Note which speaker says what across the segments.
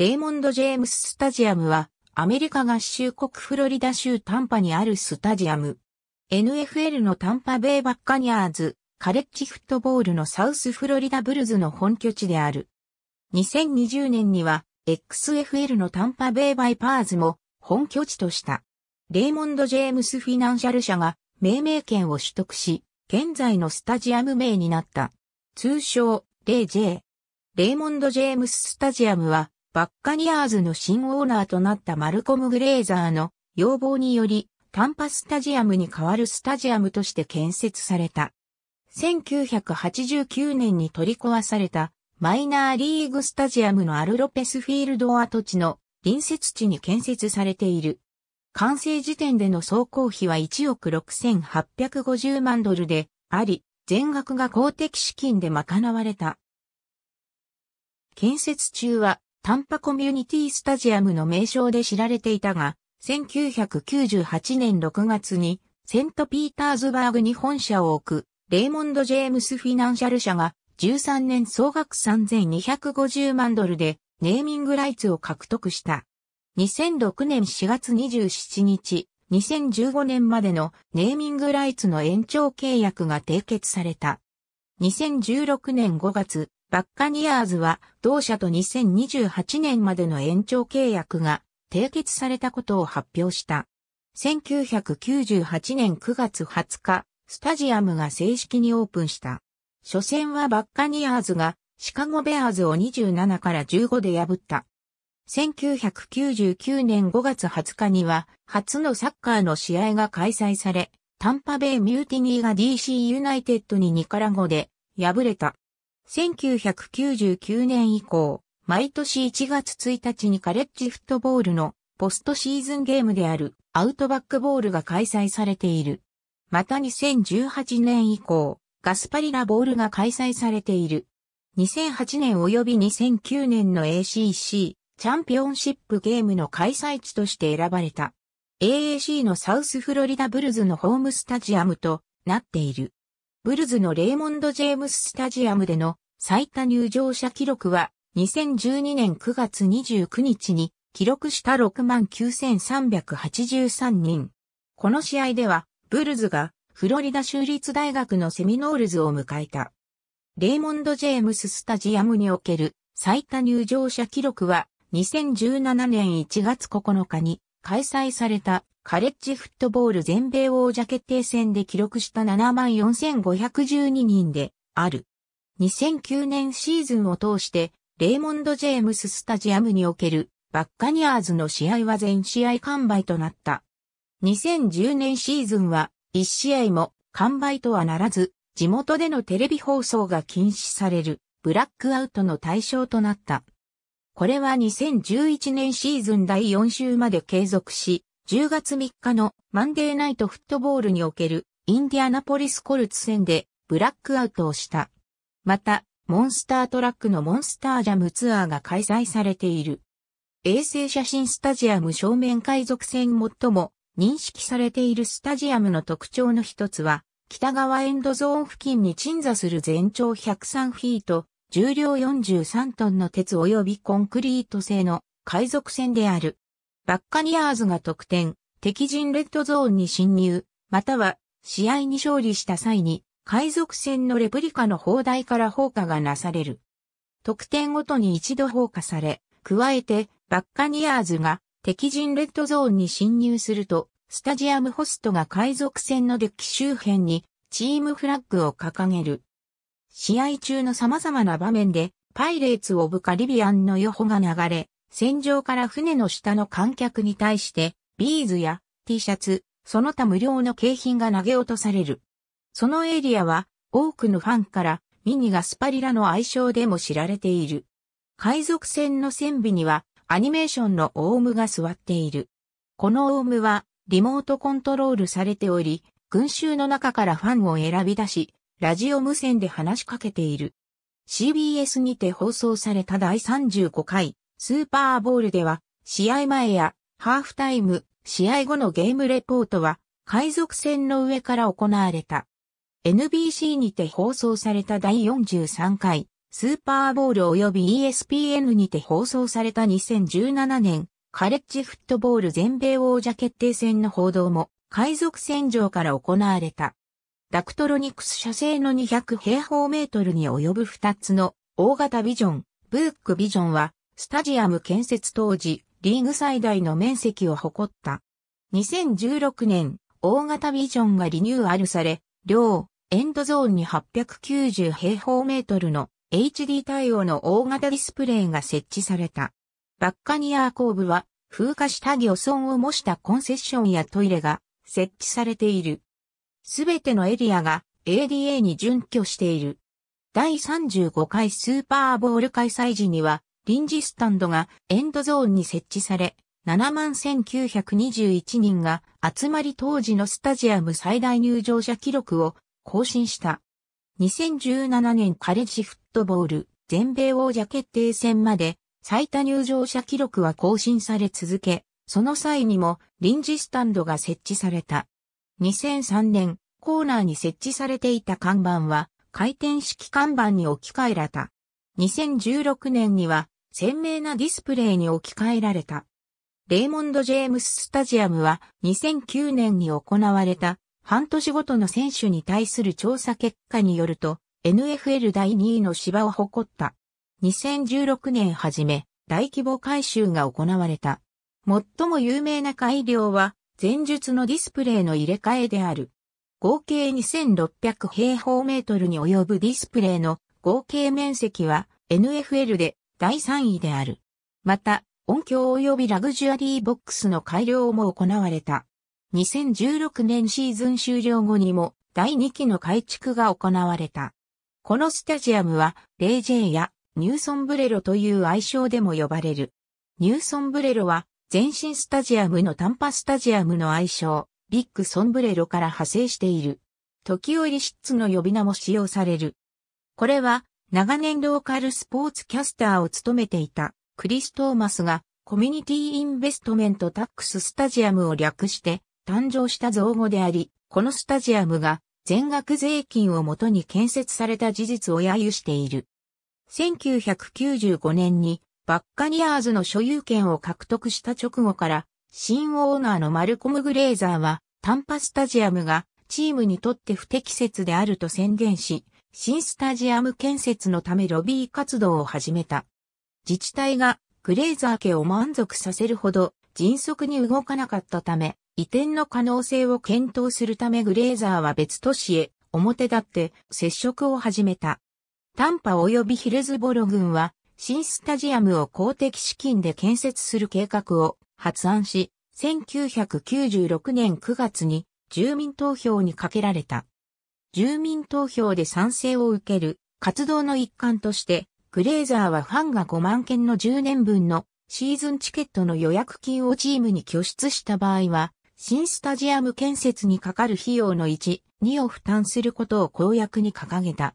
Speaker 1: レイモンド・ジェームス・スタジアムは、アメリカ合衆国フロリダ州タンパにあるスタジアム。NFL のタンパベイ・バッカニャーズ、カレッジフットボールのサウスフロリダブルズの本拠地である。2020年には、XFL のタンパベイ・バイパーズも本拠地とした。レイモンド・ジェームス・フィナンシャル社が命名権を取得し、現在のスタジアム名になった。通称、レイ・ジェイ。レイモンド・ジェームス・スタジアムは、バッカニアーズの新オーナーとなったマルコム・グレーザーの要望により、タンパスタジアムに代わるスタジアムとして建設された。1989年に取り壊されたマイナーリーグスタジアムのアルロペスフィールド跡地の隣接地に建設されている。完成時点での総工費は1億6850万ドルであり、全額が公的資金で賄われた。建設中はタンパコミュニティスタジアムの名称で知られていたが、1998年6月にセントピーターズバーグに本社を置くレイモンド・ジェームス・フィナンシャル社が13年総額3250万ドルでネーミングライツを獲得した。2006年4月27日、2015年までのネーミングライツの延長契約が締結された。2016年5月、バッカニアーズは同社と2028年までの延長契約が締結されたことを発表した。1998年9月20日、スタジアムが正式にオープンした。初戦はバッカニアーズがシカゴベアーズを27から15で破った。1999年5月20日には初のサッカーの試合が開催され、タンパベイ・ミューティニーが DC ユナイテッドにニカラゴで敗れた。1999年以降、毎年1月1日にカレッジフットボールのポストシーズンゲームであるアウトバックボールが開催されている。また2018年以降、ガスパリラボールが開催されている。2008年及び2009年の ACC チャンピオンシップゲームの開催地として選ばれた。AAC のサウスフロリダブルズのホームスタジアムとなっている。ブルズのレイモンド・ジェームス・スタジアムでの最多入場者記録は2012年9月29日に記録した69,383人。この試合ではブルズがフロリダ州立大学のセミノールズを迎えた。レイモンド・ジェームス・スタジアムにおける最多入場者記録は2017年1月9日に開催されたカレッジフットボール全米王者決定戦で記録した74,512人である。2009年シーズンを通して、レイモンド・ジェームス・スタジアムにおけるバッカニアーズの試合は全試合完売となった。2010年シーズンは1試合も完売とはならず、地元でのテレビ放送が禁止されるブラックアウトの対象となった。これは2011年シーズン第4週まで継続し、10月3日のマンデーナイトフットボールにおけるインディアナポリスコルツ戦でブラックアウトをした。また、モンスタートラックのモンスタージャムツアーが開催されている。衛星写真スタジアム正面海賊船最も認識されているスタジアムの特徴の一つは、北側エンドゾーン付近に鎮座する全長103フィート、重量43トンの鉄及びコンクリート製の海賊船である。バッカニアーズが得点、敵陣レッドゾーンに侵入、または試合に勝利した際に海賊船のレプリカの砲台から砲火がなされる。得点ごとに一度放火され、加えてバッカニアーズが敵陣レッドゾーンに侵入すると、スタジアムホストが海賊船のデッキ周辺にチームフラッグを掲げる。試合中の様々な場面でパイレーツ・オブ・カリビアンの予報が流れ、船上から船の下の観客に対して、ビーズや T シャツ、その他無料の景品が投げ落とされる。そのエリアは、多くのファンから、ミニがスパリラの愛称でも知られている。海賊船の船尾には、アニメーションのオウムが座っている。このオウムは、リモートコントロールされており、群衆の中からファンを選び出し、ラジオ無線で話しかけている。CBS にて放送された第35回スーパーボールでは、試合前やハーフタイム、試合後のゲームレポートは、海賊船の上から行われた。NBC にて放送された第43回、スーパーボール及び ESPN にて放送された2017年、カレッジフットボール全米王者決定戦の報道も、海賊船上から行われた。ダクトロニクス社製の200平方メートルに及ぶ2つの大型ビジョン、ブーックビジョンはスタジアム建設当時、リーグ最大の面積を誇った。2016年、大型ビジョンがリニューアルされ、両、エンドゾーンに890平方メートルの HD 対応の大型ディスプレイが設置された。バッカニアー後部は風化した漁村を模したコンセッションやトイレが設置されている。すべてのエリアが ADA に準拠している。第35回スーパーボール開催時には臨時スタンドがエンドゾーンに設置され、71,921人が集まり当時のスタジアム最大入場者記録を更新した。2017年カレッジフットボール全米王者決定戦まで最多入場者記録は更新され続け、その際にも臨時スタンドが設置された。2003年、コーナーに設置されていた看板は回転式看板に置き換えられた。2016年には鮮明なディスプレイに置き換えられた。レイモンド・ジェームス・スタジアムは2009年に行われた半年ごとの選手に対する調査結果によると NFL 第2位の芝を誇った。2016年初め大規模改修が行われた。最も有名な改良は前述のディスプレイの入れ替えである。合計2600平方メートルに及ぶディスプレイの合計面積は NFL で第3位である。また、音響及びラグジュアリーボックスの改良も行われた。2016年シーズン終了後にも第2期の改築が行われた。このスタジアムは、レイジェイやニューソンブレロという愛称でも呼ばれる。ニューソンブレロは、全身スタジアムのタンパスタジアムの愛称、ビッグソンブレロから派生している。時折シッツの呼び名も使用される。これは、長年ローカルスポーツキャスターを務めていたクリス・トーマスがコミュニティインベストメントタックススタジアムを略して誕生した造語であり、このスタジアムが全額税金をもとに建設された事実を揶揄している。1995年にバッカニアーズの所有権を獲得した直後から新オーナーのマルコム・グレーザーは、タンパスタジアムがチームにとって不適切であると宣言し、新スタジアム建設のためロビー活動を始めた。自治体がグレーザー家を満足させるほど迅速に動かなかったため、移転の可能性を検討するためグレーザーは別都市へ表立って接触を始めた。タンパ及びヒルズボロ軍は新スタジアムを公的資金で建設する計画を発案し、1996年9月に住民投票にかけられた。住民投票で賛成を受ける活動の一環として、グレーザーはファンが5万件の10年分のシーズンチケットの予約金をチームに拠出した場合は、新スタジアム建設にかかる費用の1、2を負担することを公約に掲げた。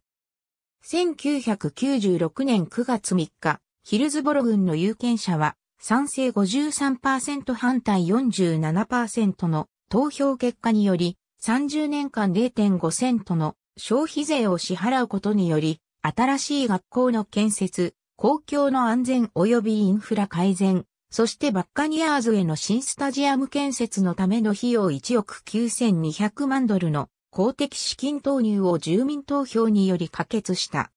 Speaker 1: 1996年9月3日、ヒルズボロ軍の有権者は、賛成53%反対47%の投票結果により、30年間0.5セントの消費税を支払うことにより、新しい学校の建設、公共の安全及びインフラ改善、そしてバッカニアーズへの新スタジアム建設のための費用1億9200万ドルの公的資金投入を住民投票により可決した。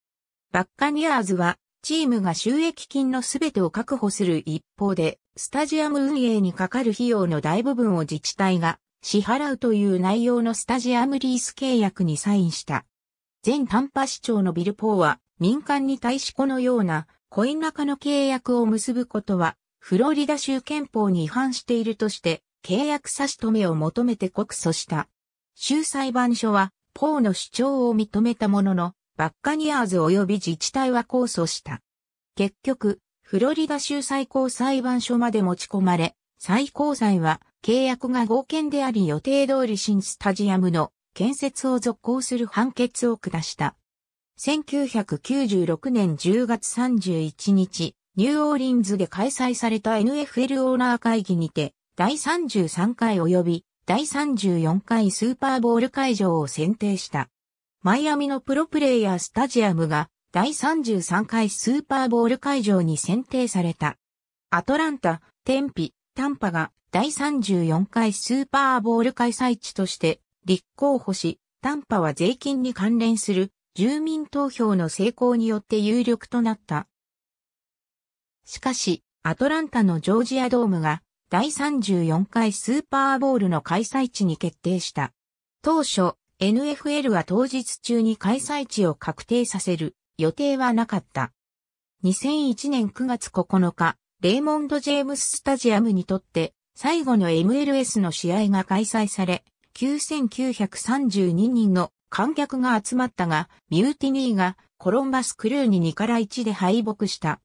Speaker 1: バッカニアーズは、チームが収益金のすべてを確保する一方で、スタジアム運営にかかる費用の大部分を自治体が支払うという内容のスタジアムリース契約にサインした。前短波市長のビル・ポーは民間に対しこのようなコイン中の契約を結ぶことはフロリダ州憲法に違反しているとして契約差し止めを求めて告訴した。州裁判所はポーの主張を認めたもののバッカニアーズ及び自治体は控訴した。結局、フロリダ州最高裁判所まで持ち込まれ、最高裁は契約が合憲であり予定通り新スタジアムの建設を続行する判決を下した。1996年10月31日、ニューオーリンズで開催された NFL オーナー会議にて、第33回及び第34回スーパーボール会場を選定した。マイアミのプロプレイヤースタジアムが第33回スーパーボール会場に選定された。アトランタ、テンピ、タンパが第34回スーパーボール開催地として立候補し、タンパは税金に関連する住民投票の成功によって有力となった。しかし、アトランタのジョージアドームが第34回スーパーボールの開催地に決定した。当初、NFL は当日中に開催地を確定させる予定はなかった。2001年9月9日、レイモンド・ジェームス・スタジアムにとって最後の MLS の試合が開催され、9932人の観客が集まったが、ミューティニーがコロンバス・クルーに2から1で敗北した。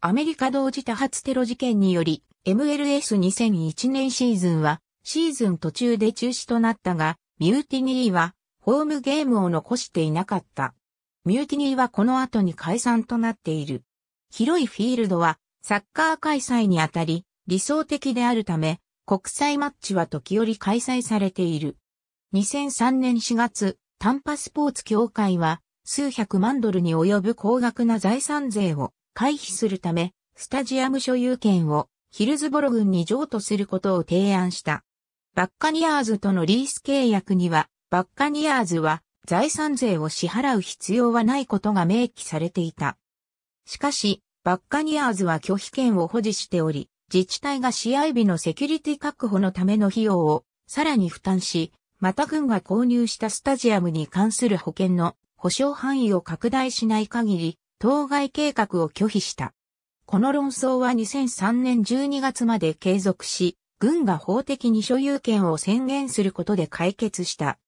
Speaker 1: アメリカ同時多発テロ事件により、MLS2001 年シーズンはシーズン途中で中止となったが、ミューティニーはホームゲームを残していなかった。ミューティニーはこの後に解散となっている。広いフィールドはサッカー開催にあたり、理想的であるため、国際マッチは時折開催されている。2003年4月、タンパスポーツ協会は、数百万ドルに及ぶ高額な財産税を回避するため、スタジアム所有権をヒルズボロ軍に譲渡することを提案した。バッカニアーズとのリース契約には、バッカニアーズは財産税を支払う必要はないことが明記されていた。しかし、バッカニアーズは拒否権を保持しており、自治体が試合日のセキュリティ確保のための費用をさらに負担し、また軍が購入したスタジアムに関する保険の保障範囲を拡大しない限り、当該計画を拒否した。この論争は2003年12月まで継続し、軍が法的に所有権を宣言することで解決した。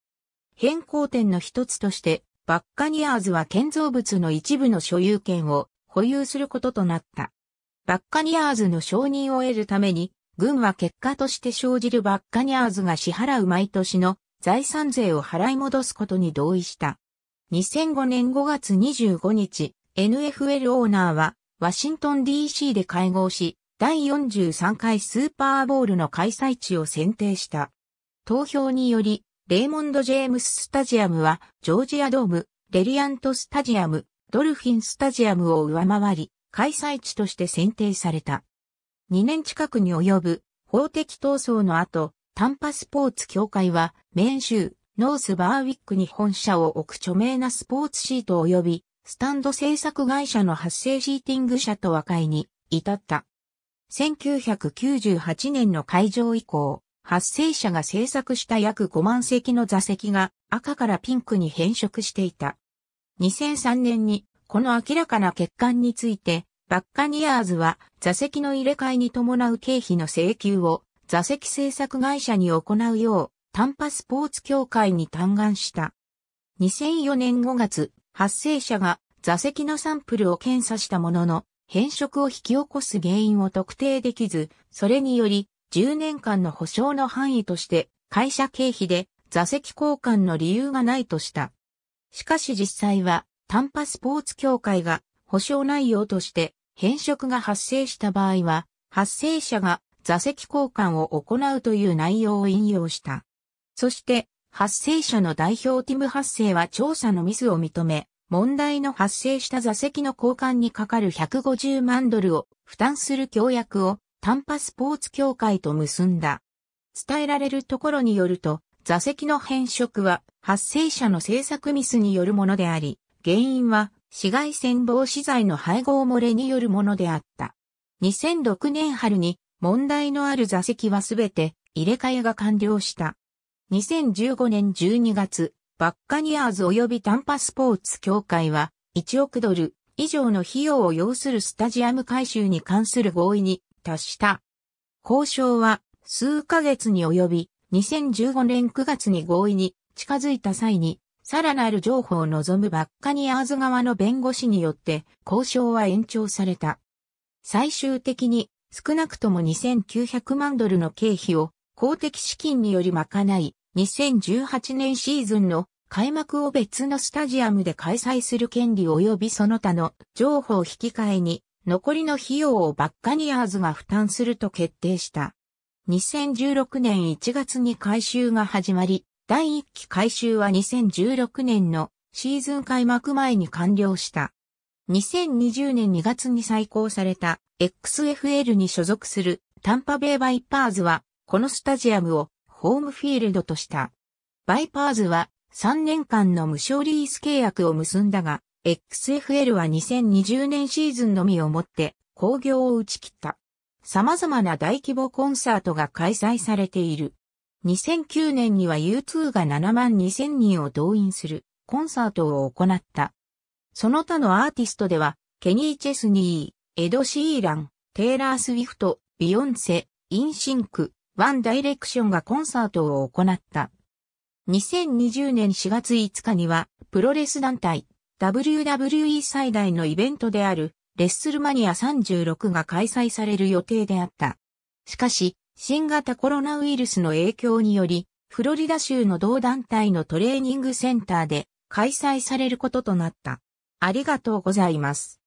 Speaker 1: 変更点の一つとして、バッカニアーズは建造物の一部の所有権を保有することとなった。バッカニアーズの承認を得るために、軍は結果として生じるバッカニアーズが支払う毎年の財産税を払い戻すことに同意した。2005年5月25日、NFL オーナーは、ワシントン DC で会合し、第43回スーパーボールの開催地を選定した。投票により、レイモンド・ジェームス・スタジアムは、ジョージアドーム、レリアント・スタジアム、ドルフィンスタジアムを上回り、開催地として選定された。2年近くに及ぶ法的闘争の後、タンパスポーツ協会は、メーン州、ノースバーウィックに本社を置く著名なスポーツシート及び、スタンド制作会社の発生シーティング社と和解に至った。1998年の会場以降、発生者が制作した約5万席の座席が赤からピンクに変色していた。2003年にこの明らかな欠陥について、バッカニアーズは座席の入れ替えに伴う経費の請求を座席制作会社に行うよう短波スポーツ協会に嘆願した。2004年5月、発生者が座席のサンプルを検査したものの、変色を引き起こす原因を特定できず、それにより10年間の保証の範囲として会社経費で座席交換の理由がないとした。しかし実際は、短波スポーツ協会が保証内容として変色が発生した場合は、発生者が座席交換を行うという内容を引用した。そして、発生者の代表ティム発生は調査のミスを認め、問題の発生した座席の交換にかかる150万ドルを負担する協約を短波スポーツ協会と結んだ。伝えられるところによると、座席の変色は発生者の制作ミスによるものであり、原因は紫外線防止剤の配合漏れによるものであった。2006年春に問題のある座席はすべて入れ替えが完了した。2015年12月、バッカニアーズ及びタンパスポーツ協会は1億ドル以上の費用を要するスタジアム改修に関する合意に達した。交渉は数ヶ月に及び2015年9月に合意に近づいた際に、さらなる情報を望むバッカニアーズ側の弁護士によって交渉は延長された。最終的に少なくとも2900万ドルの経費を公的資金により賄い、2018年シーズンの開幕を別のスタジアムで開催する権利及びその他の情報引き換えに残りの費用をバッカニアーズが負担すると決定した。2016年1月に改修が始まり、第1期改修は2016年のシーズン開幕前に完了した。2020年2月に再興された XFL に所属するタンパベイバイパーズはこのスタジアムをホームフィールドとした。バイパーズは3年間の無償リース契約を結んだが、XFL は2020年シーズンのみをもって興行を打ち切った。様々な大規模コンサートが開催されている。2009年には U2 が7万2000人を動員するコンサートを行った。その他のアーティストでは、ケニー・チェスニー、エド・シーラン、テイラー・スウィフト、ビヨンセ、インシンク、ワン・ダイレクションがコンサートを行った。2020年4月5日には、プロレス団体、WWE 最大のイベントである、レッスルマニア36が開催される予定であった。しかし、新型コロナウイルスの影響により、フロリダ州の同団体のトレーニングセンターで開催されることとなった。ありがとうございます。